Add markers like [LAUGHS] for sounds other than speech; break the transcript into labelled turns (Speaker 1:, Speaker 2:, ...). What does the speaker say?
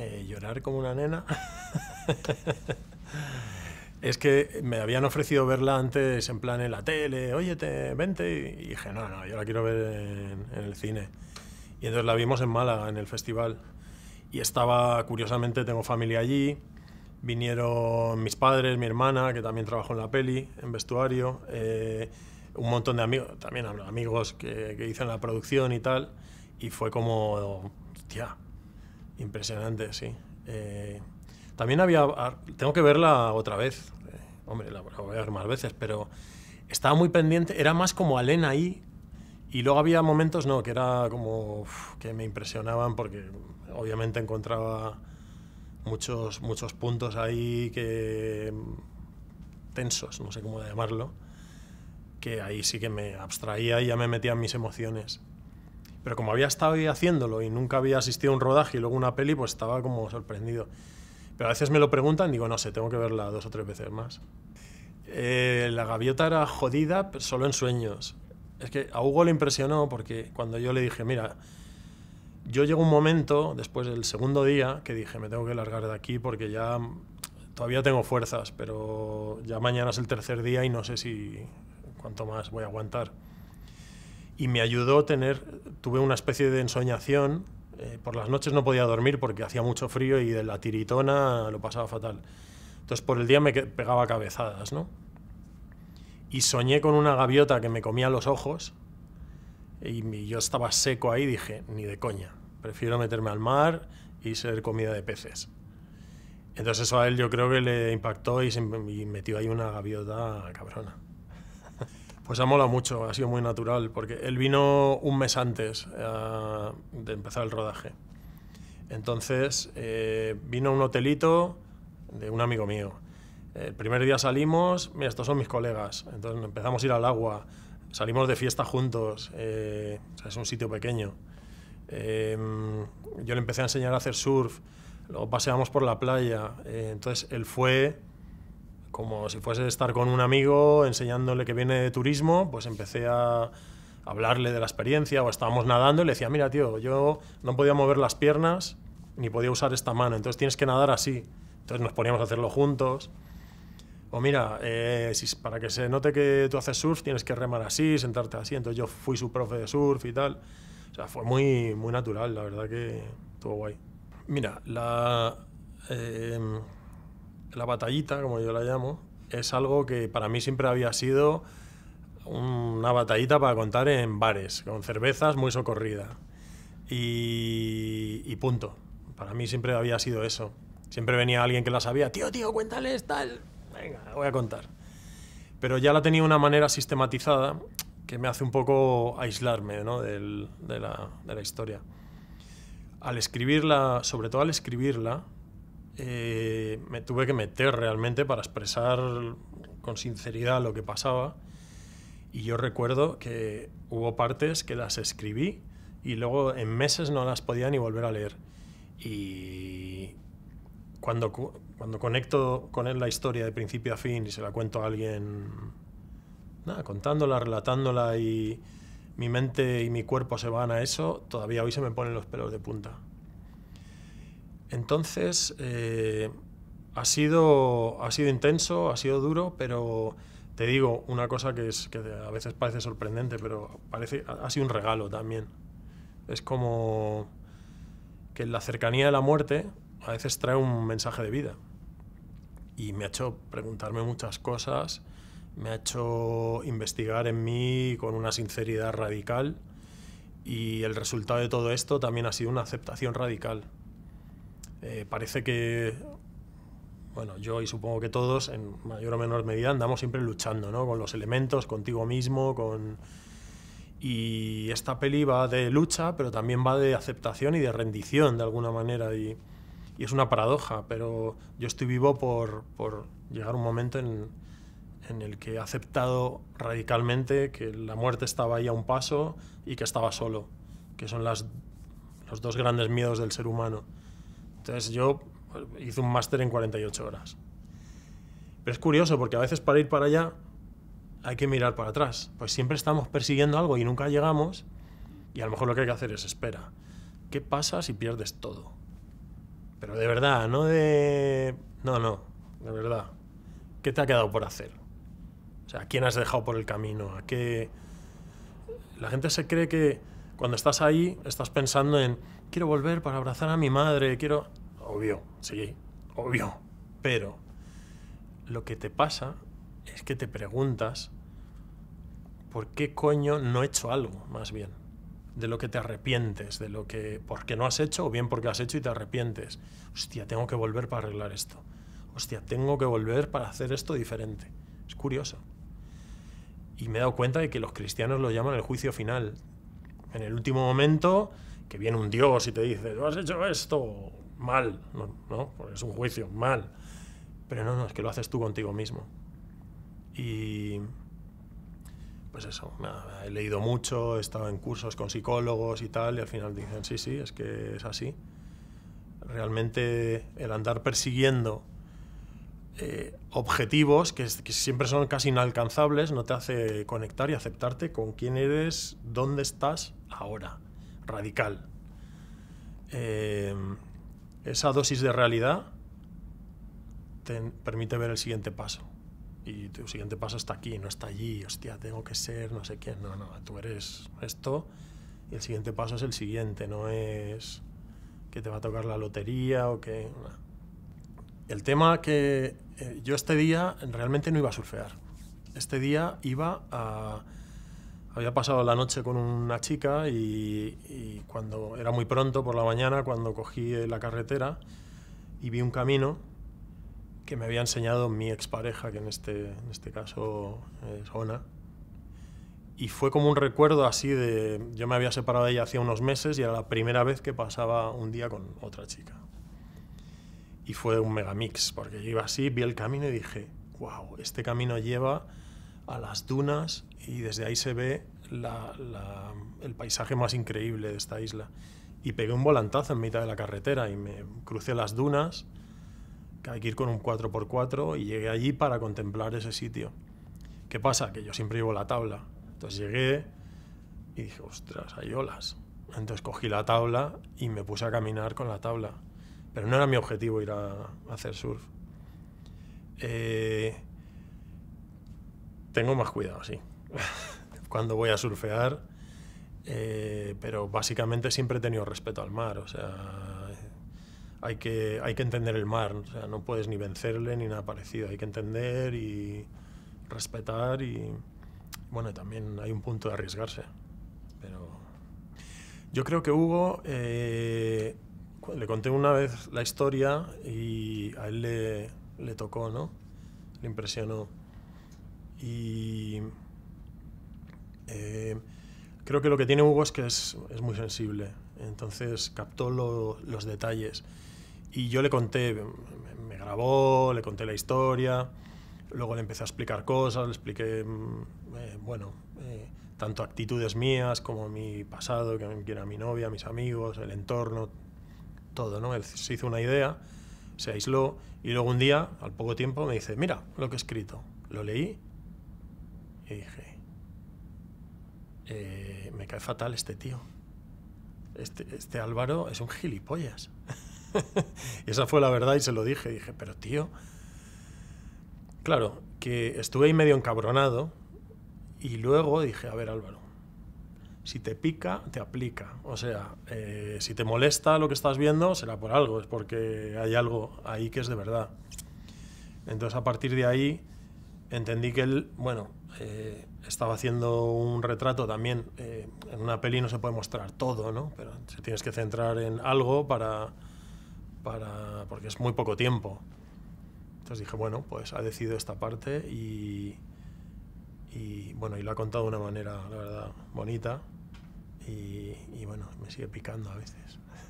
Speaker 1: Eh, llorar como una nena. [LAUGHS] es que me habían ofrecido verla antes en plan en la tele, oye, te, vente, y dije, no, no, yo la quiero ver en, el cine. Y entonces la vimos en Málaga, en el festival. Y estaba, curiosamente, tengo familia allí, vinieron mis padres, mi hermana, que también trabajó en la peli, en vestuario, eh, un montón de amigos, también amigos que, que hice la producción y tal, y fue como, tía, Impresionante, sí. Eh, también había. Ah, tengo que verla otra vez. Eh, hombre, la, voy a ver más veces, pero estaba muy pendiente. Era más como Alena ahí. Y luego había momentos, no, que era como. que me impresionaban porque obviamente encontraba muchos, muchos puntos ahí que. Mm, tensos, no sé cómo llamarlo. Que ahí sí que me abstraía y ya me metía mis emociones. Pero como había estado ahí haciéndolo y nunca había asistido a un rodaje y luego una peli, pues estaba como sorprendido. Pero a veces me lo preguntan digo, no sé, tengo que verla dos o tres veces más. Eh, la gaviota era jodida solo en sueños. Es que a Hugo le impresionó porque cuando yo le dije, mira, yo llego un momento, después del segundo día, que dije, me tengo que largar de aquí porque ya todavía tengo fuerzas, pero ya mañana es el tercer día y no sé si cuánto más voy a aguantar y me ayudó a tener, tuve una especie de ensoñación, eh, por las noches no podía dormir porque hacía mucho frío y de la tiritona lo pasaba fatal. Entonces por el día me pegaba cabezadas, ¿no? Y soñé con una gaviota que me comía los ojos y yo estaba seco ahí dije, ni de coña, prefiero meterme al mar y ser comida de peces. Entonces eso a él yo creo que le impactó y, se, y metió ahí una gaviota cabrona. Pues ha molado mucho, ha sido muy natural, porque él vino un mes antes eh, de empezar el rodaje. Entonces eh, vino a un hotelito de un amigo mío. El primer día salimos, mira, estos son mis colegas, entonces empezamos a ir al agua, salimos de fiesta juntos, eh, o sea, es un sitio pequeño. yo le empecé a enseñar a hacer surf, luego paseamos por la playa, entonces él fue como si fuese estar con un amigo enseñándole que viene de turismo, pues empecé a hablarle de la experiencia o estábamos nadando y le decía, mira tío, yo no podía mover las piernas ni podía usar esta mano, entonces tienes que nadar así. Entonces nos poníamos a hacerlo juntos. O mira, eh, si para que se note que tú haces surf tienes que remar así, sentarte así. Entonces yo fui su profe de surf y tal. O sea, fue muy, muy natural, la verdad que estuvo guay. Mira, la... Eh, la batallita, como yo la llamo, es algo que para mí siempre había sido una batallita para contar en bares, con cervezas muy socorrida. Y, punto. Para mí siempre había sido eso. Siempre venía alguien que la sabía, tío, tío, cuéntales tal. Venga, voy a contar. Pero ya la tenía de una manera sistematizada que me hace un poco aislarme de, la, de la historia. Al escribirla, sobre todo al escribirla, eh, me tuve que meter realmente para expresar con sinceridad lo que pasaba. Y yo recuerdo que hubo partes que las escribí y luego en meses no las podía ni volver a leer. Y cuando, cuando conecto con él la historia de principio a fin y se la cuento a alguien, nada, contándola, relatándola y mi mente y mi cuerpo se van a eso, todavía hoy se me ponen los pelos de punta. Entonces, eh, ha, sido, intenso, ha sido duro, pero te digo una cosa que, a veces parece sorprendente, pero parece, ha sido un regalo también. Es como que la cercanía de la muerte a veces trae un mensaje de vida. Y me ha hecho preguntarme muchas cosas, me ha hecho investigar en mí con una sinceridad radical y el resultado de todo esto también ha sido una aceptación radical eh, parece que, bueno, yo y supongo que todos, en mayor o menor medida, andamos siempre luchando, ¿no? Con los elementos, contigo mismo, con... Y esta peli va de lucha, pero también va de aceptación y de rendición, de alguna manera, y, y es una paradoja, pero yo estoy vivo por, por llegar a un momento en, en el que he aceptado radicalmente que la muerte estaba ahí a un paso y que estaba solo, que son las, los dos grandes miedos del ser humano. Entonces yo eh, hice un máster en 48 horas. Pero es curioso porque a veces para ir para allá hay que mirar para atrás. Pues siempre estamos persiguiendo algo y nunca llegamos y a lo mejor lo que hay que hacer es espera. ¿Qué pasa si pierdes todo? Pero de verdad, no de... No, no, de verdad. ¿Qué te ha quedado por hacer? O sea, ¿a quién has dejado por el camino? ¿A qué...? La gente se cree que cuando estás ahí estás pensando en quiero volver para abrazar a mi madre, quiero obvio, sí, obvio. Pero lo que te pasa es que te preguntas por qué coño no he hecho algo, más bien. De lo que te arrepientes, de lo que. porque no has hecho, o bien porque has hecho y te arrepientes. Hostia, tengo que volver para arreglar esto. Hostia, tengo que volver para hacer esto diferente. Es curioso. Y me he dado cuenta de que los cristianos lo llaman el juicio final. En el último momento, que viene un Dios y te dice, tú has hecho esto, mal, ¿no? ¿no? Porque es un juicio, mal. Pero no, no, es que lo haces tú contigo mismo. Y pues eso, he leído mucho, he estado en cursos con psicólogos y tal, y al final dicen, sí, sí, es que es así. Realmente el andar persiguiendo eh, objetivos que, siempre son casi inalcanzables no te hace conectar y aceptarte con quién eres, dónde estás ahora. Radical. Eh, esa dosis de realidad te permite ver el siguiente paso. Y tu siguiente paso está aquí, no está allí. Hostia, tengo que ser no sé quién. No, no, tú eres esto y el siguiente paso es el siguiente. No es que te va a tocar la lotería o que... El tema que eh, yo este día realmente no iba a surfear. Este día iba a había pasado la noche con una chica y, cuando era muy pronto por la mañana, cuando cogí la carretera y vi un camino que me había enseñado mi expareja, que en este, en este caso es Ona. Y fue como un recuerdo así de... Yo me había separado de ella hacía unos meses y era la primera vez que pasaba un día con otra chica. Y fue un megamix, porque yo iba así, vi el camino y dije, wow, este camino lleva a las dunas y desde ahí se ve el paisaje más increíble de esta isla. Y pegué un volantazo en mitad de la carretera y me crucé las dunas, que hay que ir con un 4x4, y llegué allí para contemplar ese sitio. ¿Qué pasa? Que yo siempre llevo la tabla. Entonces llegué y dije, ostras, hay olas. Entonces cogí la tabla y me puse a caminar con la tabla. Pero no era mi objetivo ir a, hacer surf. Eh, tengo más cuidado, sí. [LAUGHS] Cuando voy a surfear, eh, pero básicamente siempre he tenido respeto al mar, o sea, hay que, hay que entender el mar, o sea, no puedes ni vencerle ni nada parecido, hay que entender y respetar y, bueno, también hay un punto de arriesgarse, pero yo creo que Hugo... Eh, le conté una vez la historia y a él le, le tocó, ¿no? Le impresionó. Y eh, creo que lo que tiene Hugo es que es, muy sensible, entonces captó los detalles. Y yo le conté, me, grabó, le conté la historia, luego le empecé a explicar cosas, le expliqué, mm, eh, bueno, eh, tanto actitudes mías como mi pasado, que era mi novia, mis amigos, el entorno, todo, ¿no? Él se hizo una idea, se aisló y luego un día, al poco tiempo, me dice, mira lo que he escrito. Lo leí y dije, eh, me cae fatal este tío. Este, este Álvaro es un gilipollas. [LAUGHS] y esa fue la verdad y se lo dije. dije, pero tío, claro, que estuve ahí medio encabronado y luego dije, a ver Álvaro, si te pica, te aplica. O sea, eh, si te molesta lo que estás viendo, será por algo, es porque hay algo ahí que es de verdad. Entonces a partir de ahí entendí que él, bueno, eh, estaba haciendo un retrato también. Eh, en una peli no se puede mostrar todo, ¿no? Pero se tienes que centrar en algo para, para. porque es muy poco tiempo. Entonces dije, bueno, pues ha decidido esta parte y. y bueno, y lo ha contado de una manera, la verdad, bonita. y, y bueno, me sigue picando a veces.